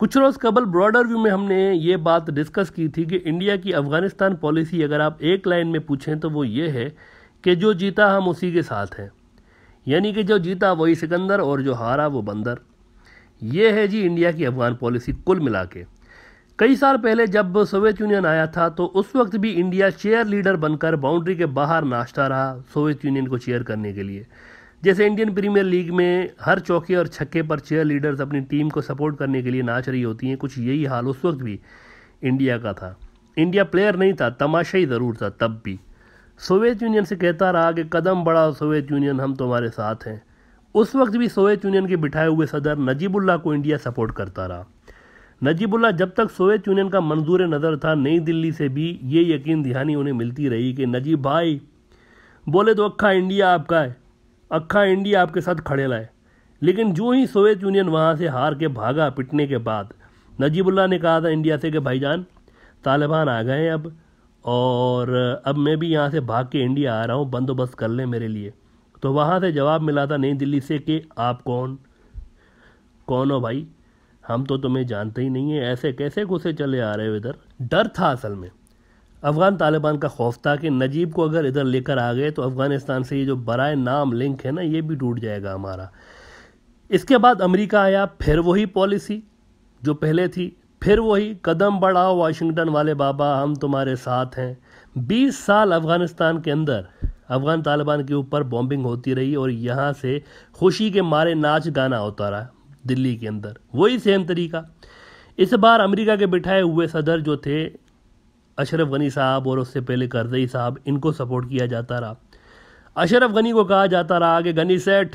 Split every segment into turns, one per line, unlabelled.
कुछ रोज़ कबल broader view में हमने ये बात डिस्कस की थी कि इंडिया की अफ़गानिस्तान पॉलिसी अगर आप एक लाइन में पूछें तो वो ये है कि जो जीता हम उसी के साथ हैं यानी कि जो जीता वही सिकंदर और जो हारा वो बंदर ये है जी इंडिया की अफ़गान पॉलिसी कुल मिला के कई साल पहले जब सोवियत यूनियन आया था तो उस वक्त भी इंडिया चेयर लीडर बनकर बाउंड्री के बाहर नाश्ता रहा सोवियत यूनियन को चेयर करने के लिए जैसे इंडियन प्रीमियर लीग में हर चौके और छक्के पर चेयर लीडर्स अपनी टीम को सपोर्ट करने के लिए नाच रही होती हैं कुछ यही हाल उस वक्त भी इंडिया का था इंडिया प्लेयर नहीं था तमाशा ही ज़रूर था तब भी सोवियत यूनियन से कहता रहा कि कदम बढ़ाओ सोवियत यूनियन हम तुम्हारे साथ हैं उस वक्त भी सोवियत यूनियन के बिठाए हुए सदर नजीबुल्ला को इंडिया सपोर्ट करता रहा नजीबुल्ला जब तक सोवियत यूनियन का मंजूर नज़र था नई दिल्ली से भी ये यकीन दहानी उन्हें मिलती रही कि नजीब भाई बोले तो अखा इंडिया आपका है अक्खा इंडिया आपके साथ खड़े लाए लेकिन जो ही सोवियत यूनियन वहाँ से हार के भागा पिटने के बाद नजीबुल्ला ने कहा था इंडिया से कि भाईजान तालिबान आ गए अब और अब मैं भी यहाँ से भाग के इंडिया आ रहा हूँ बंदोबस्त कर लें मेरे लिए तो वहाँ से जवाब मिला था नई दिल्ली से कि आप कौन कौन हो भाई हम तो तुम्हें जानते ही नहीं है ऐसे कैसे घुसे चले आ रहे हो इधर डर था असल में अफगान तालिबान का खौफ था कि नजीब को अगर इधर लेकर आ गए तो अफ़गानिस्तान से ये जो बरए नाम लिंक है ना ये भी टूट जाएगा हमारा इसके बाद अमेरिका आया फिर वही पॉलिसी जो पहले थी फिर वही कदम बढ़ाओ वाशिंगटन वाले बाबा हम तुम्हारे साथ हैं 20 साल अफ़गानिस्तान के अंदर अफ़गान तालिबान के ऊपर बॉम्बिंग होती रही और यहाँ से खुशी के मारे नाच गाना होता रहा दिल्ली के अंदर वही सेम तरीका इस बार अमेरिका के बिठाए हुए सदर जो थे अशरफ गनी साहब और उससे पहले करजई साहब इनको सपोर्ट किया जाता रहा अशरफ गनी को कहा जाता रहा कि गनी सेठ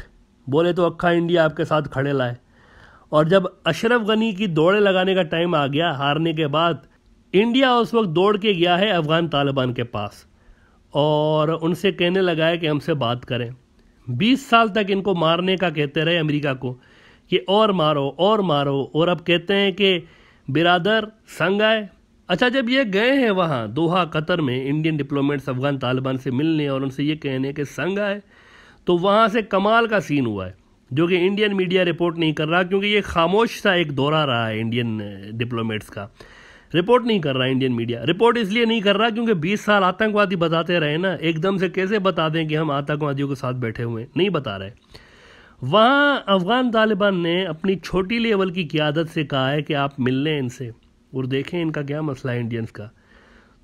बोले तो अक्खा इंडिया आपके साथ खड़े लाए और जब अशरफ गनी की दौड़े लगाने का टाइम आ गया हारने के बाद इंडिया उस वक्त दौड़ के गया है अफ़गान तालिबान के पास और उनसे कहने लगा है कि हमसे बात करें 20 साल तक इनको मारने का कहते रहे अमेरिका को कि और मारो और मारो और अब कहते हैं कि बिरादर संग आए अच्छा जब ये गए हैं वहाँ दोहा कतर में इंडियन डिप्लोमेट्स अफगान तालिबान से मिलने और उनसे ये कहने के संग आए तो वहाँ से कमाल का सीन हुआ है जो कि इंडियन मीडिया रिपोर्ट नहीं कर रहा क्योंकि ये खामोश सा एक दौरा रहा है इंडियन डिप्लोमेट्स का रिपोर्ट नहीं कर रहा इंडियन मीडिया रिपोर्ट इसलिए नहीं कर रहा क्योंकि 20 साल आतंकवादी बताते रहे ना एकदम से कैसे बता दें कि हम आतंकवादियों के साथ बैठे हुए नहीं बता रहे वहाँ अफगान तालिबान ने अपनी छोटी लेवल की क्यादत से कहा है कि आप मिल लें इनसे और देखें इनका क्या मसला है इंडियंस का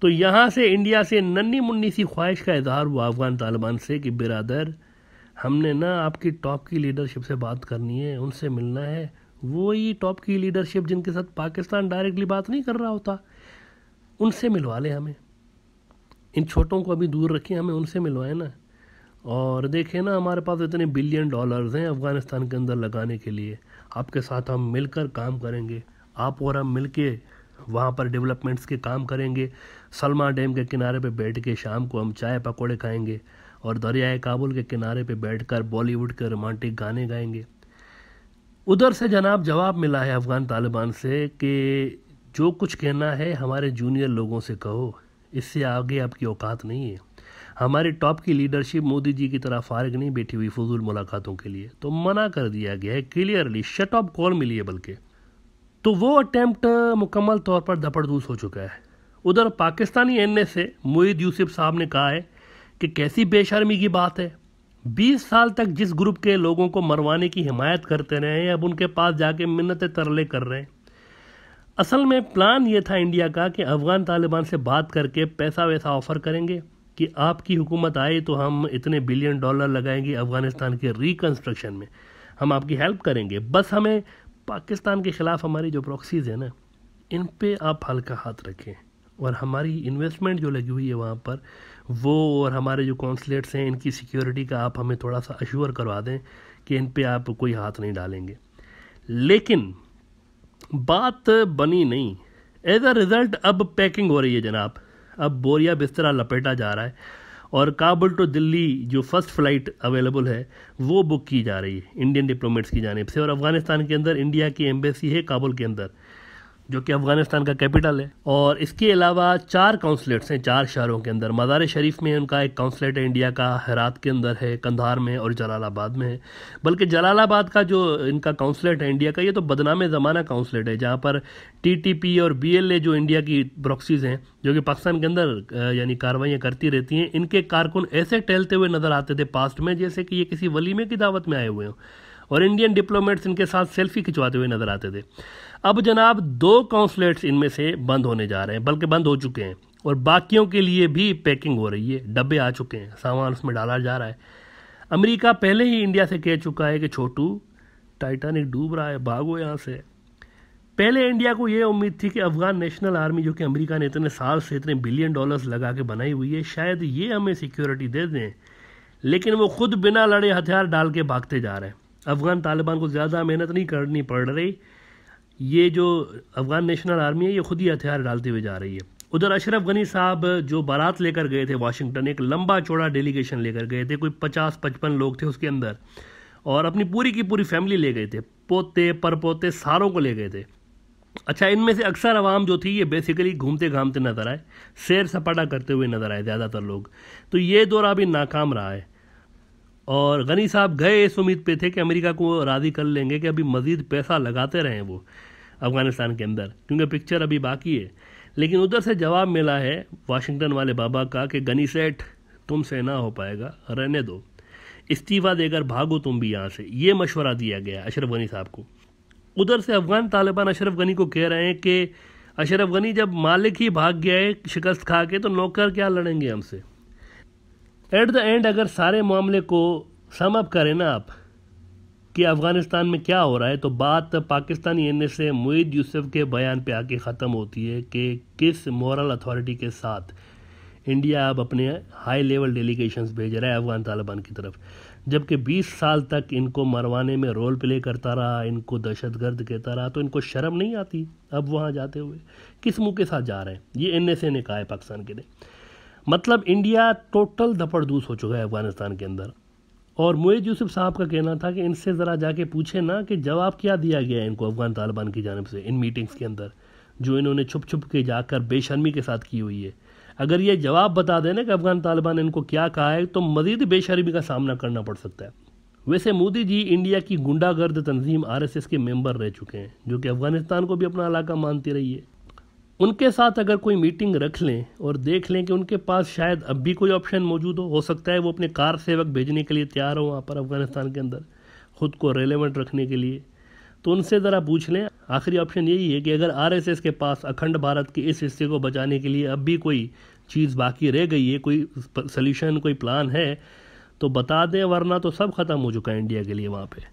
तो यहाँ से इंडिया से नन्नी मुन्नी सी ख्वाहिश का इजहार हुआ अफ़गान तालिबान से कि बिरादर हमने ना आपकी टॉप की लीडरशिप से बात करनी है उनसे मिलना है वो ही टॉप की लीडरशिप जिनके साथ पाकिस्तान डायरेक्टली बात नहीं कर रहा होता उनसे मिलवा लें हमें इन छोटों को अभी दूर रखें हमें उनसे मिलवाएं ना और देखें ना हमारे पास इतने बिलियन डॉलर्स हैं अफ़गानिस्तान के अंदर लगाने के लिए आपके साथ हम मिलकर काम करेंगे आप और हम मिल के वहाँ पर डेवलपमेंट्स के काम करेंगे सलमा डैम के किनारे पे बैठ के शाम को हम चाय पकौड़े खाएंगे और दरियाए काबुल के किनारे पे बैठकर बॉलीवुड के रोमांटिक गाने गाएंगे उधर से जनाब जवाब मिला है अफ़गान तालिबान से कि जो कुछ कहना है हमारे जूनियर लोगों से कहो इससे आगे आपकी औकात नहीं है हमारी टॉप की लीडरशिप मोदी जी की तरह फारग नहीं बैठी हुई फजूल मुलाकातों के लिए तो मना कर दिया गया है क्लियरली शट ऑफ कॉल मिली है बल्कि तो वो अटैम्प्ट मुकम्मल तौर पर दपड़दूस हो चुका है उधर पाकिस्तानी एन ए से यूसुफ साहब ने कहा है कि कैसी बेशर्मी की बात है बीस साल तक जिस ग्रुप के लोगों को मरवाने की हिमायत करते रहे हैं अब उनके पास जाके मिन्नत तरले कर रहे हैं असल में प्लान ये था इंडिया का कि अफ़गान तालिबान से बात करके पैसा वैसा ऑफ़र करेंगे कि आपकी हुकूमत आए तो हम इतने बिलियन डॉलर लगाएंगे अफ़गानिस्तान के रिकन्स्ट्रक्शन में हम आपकी हेल्प करेंगे बस हमें पाकिस्तान के ख़िलाफ़ हमारी जो प्रॉक्सीज़ है ना इन पे आप हल्का हाथ रखें और हमारी इन्वेस्टमेंट जो लगी हुई है वहाँ पर वो और हमारे जो कौंसलेट्स हैं इनकी सिक्योरिटी का आप हमें थोड़ा सा अश्योर करवा दें कि इन पे आप कोई हाथ नहीं डालेंगे लेकिन बात बनी नहीं एज अ रिज़ल्ट अब पैकिंग हो रही है जनाब अब बोरिया बिस्तरा लपेटा जा रहा है और काबुल टू दिल्ली जो फ़र्स्ट फ़्लाइट अवेलेबल है वो बुक की जा रही है इंडियन डिप्लोमेट्स की जानब से और अफ़गानिस्तान के अंदर इंडिया की एम्बेसी है काबुल के अंदर जो कि अफ़गानिस्तान का कैपिटल है और इसके अलावा चार काउंसलेट्स हैं चार शहरों के अंदर मज़ार शरीफ में उनका एक काउंसलेट है इंडिया का हरात के अंदर है कंधार में और जलालाबाद में है बल्कि जलालाबाद का जो इनका काउंसलेट है इंडिया का ये तो बदनाम ज़माना काउंसलेट है जहाँ पर टी और बी जो इंडिया की प्रॉक्सीज़ हैं जो कि पाकिस्तान के अंदर यानी कार्रवाइयाँ करती रहती हैं इनके कारकुन ऐसे टहलते हुए नज़र आते थे पास्ट में जैसे कि ये किसी वलीमे की दावत में आए हुए हों और इंडियन डिप्लोमेट्स इनके साथ सेल्फी खिंचवाते हुए नजर आते थे अब जनाब दो काउंसलेट्स इनमें से बंद होने जा रहे हैं बल्कि बंद हो चुके हैं और बाकियों के लिए भी पैकिंग हो रही है डब्बे आ चुके हैं सामान उसमें डाला जा रहा है अमेरिका पहले ही इंडिया से कह चुका है कि छोटू टाइटैनिक डूब रहा है भागो यहाँ से पहले इंडिया को यह उम्मीद थी कि अफगान नेशनल आर्मी जो कि अमेरिका ने इतने साल से इतने बिलियन डॉलर्स लगा के बनाई हुई है शायद ये हमें सिक्योरिटी दे दें लेकिन वो खुद बिना लड़े हथियार डाल के भागते जा रहे हैं अफ़गान तालिबान को ज़्यादा मेहनत नहीं करनी पड़ रही ये जो अफ़गान नेशनल आर्मी है ये खुद ही हथियार डालते हुए जा रही है उधर अशरफ गनी साहब जो बारात लेकर गए थे वाशिंगटन एक लंबा चौड़ा डेलीगेशन लेकर गए थे कोई पचास पचपन लोग थे उसके अंदर और अपनी पूरी की पूरी फैमिली ले गए थे पोते परपोते सारों को ले गए थे अच्छा इनमें से अक्सर आवाम जो थी ये बेसिकली घूमते घामते नज़र आए सैर सपाटा करते हुए नज़र आए ज़्यादातर लोग तो ये दौरा भी नाकाम रहा है और गनी साहब गए इस उम्मीद पे थे कि अमेरिका को राज़ी कर लेंगे कि अभी मज़ीद पैसा लगाते रहें वो अफ़गानिस्तान के अंदर क्योंकि पिक्चर अभी बाकी है लेकिन उधर से जवाब मिला है वाशिंगटन वाले बाबा का कि गनी सेठ तुमसे ना हो पाएगा रहने दो इस्तीफ़ा देकर भागो तुम भी यहाँ से ये मशवरा दिया गया अशरफ गनी साहब को उधर से अफ़गान तालिबान अशरफ गनी को कह रहे हैं कि अशरफ गनी जब मालिक ही भाग गया है शिकस्त खा के तो नौकर क्या लड़ेंगे हमसे एट द एंड अगर सारे मामले को सम अप करें ना आप कि अफ़गानिस्तान में क्या हो रहा है तो बात Pakistani N S A Moeed Yusuf के बयान पे आके ख़त्म होती है कि किस मॉरल अथॉरिटी के साथ इंडिया अब अपने हाई लेवल डेलीगेशन भेज रहा है अफ़गान तालिबान की तरफ जबकि 20 साल तक इनको मरवाने में रोल प्ले करता रहा इनको दहशत गर्द कहता रहा तो इनको शर्म नहीं आती अब वहाँ जाते हुए किस मुँह के साथ जा रहे हैं ये एन एस ए ने कहा है पाकिस्तान के लिए मतलब इंडिया टोटल धपड़दूस हो चुका है अफगानिस्तान के अंदर और मुएज यूसुफ साहब का कहना था कि इनसे ज़रा जाके पूछे ना कि जवाब क्या दिया गया है इनको अफगान तालिबान की जानब से इन मीटिंग्स के अंदर जो इन्होंने छुप छुप के जाकर बेशर्मी के साथ की हुई है अगर ये जवाब बता देना कि अफगान तालिबान ने इनको क्या कहा है तो मजीद बेशर्मी का सामना करना पड़ सकता है वैसे मोदी जी इंडिया की गुंडागर्द तंजीम आर के मेंबर रह चुके हैं जो कि अफगानिस्तान को भी अपना इलाका मानती रही है उनके साथ अगर कोई मीटिंग रख लें और देख लें कि उनके पास शायद अब भी कोई ऑप्शन मौजूद हो हो सकता है वो अपने कार सेवक भेजने के लिए तैयार हो वहाँ पर अफगानिस्तान के अंदर ख़ुद को रेलेवेंट रखने के लिए तो उनसे ज़रा पूछ लें आखिरी ऑप्शन यही है कि अगर आर के पास अखंड भारत के इस हिस्से को बचाने के लिए अब भी कोई चीज़ बाकी रह गई है कोई सल्यूशन कोई प्लान है तो बता दें वरना तो सब ख़त्म हो चुका है इंडिया के लिए वहाँ पे